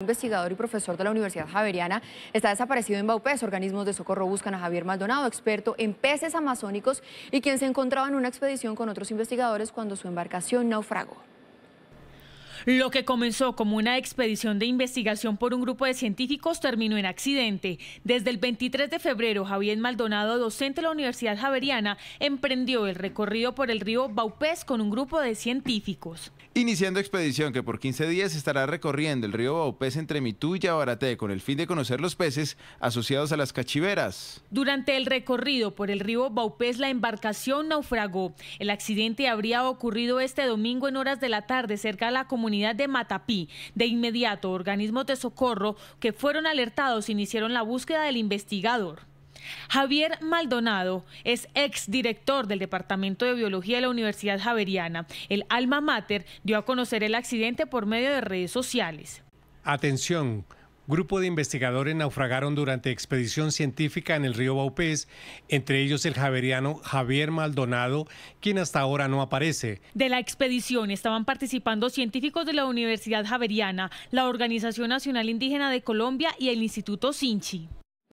Investigador y profesor de la Universidad Javeriana está desaparecido en Baupés. Organismos de socorro buscan a Javier Maldonado, experto en peces amazónicos y quien se encontraba en una expedición con otros investigadores cuando su embarcación naufragó. Lo que comenzó como una expedición de investigación por un grupo de científicos terminó en accidente. Desde el 23 de febrero, Javier Maldonado, docente de la Universidad Javeriana, emprendió el recorrido por el río Baupés con un grupo de científicos. Iniciando expedición que por 15 días estará recorriendo el río Baupés entre Mitú y Abarate con el fin de conocer los peces asociados a las cachiveras. Durante el recorrido por el río Baupés, la embarcación naufragó. El accidente habría ocurrido este domingo en horas de la tarde cerca de la comunidad comunidad de Matapí. De inmediato, organismos de socorro que fueron alertados iniciaron la búsqueda del investigador. Javier Maldonado es exdirector del Departamento de Biología de la Universidad Javeriana. El alma mater dio a conocer el accidente por medio de redes sociales. Atención, grupo de investigadores naufragaron durante expedición científica en el río Baupés, entre ellos el javeriano Javier Maldonado, quien hasta ahora no aparece. De la expedición estaban participando científicos de la Universidad Javeriana, la Organización Nacional Indígena de Colombia y el Instituto Sinchi.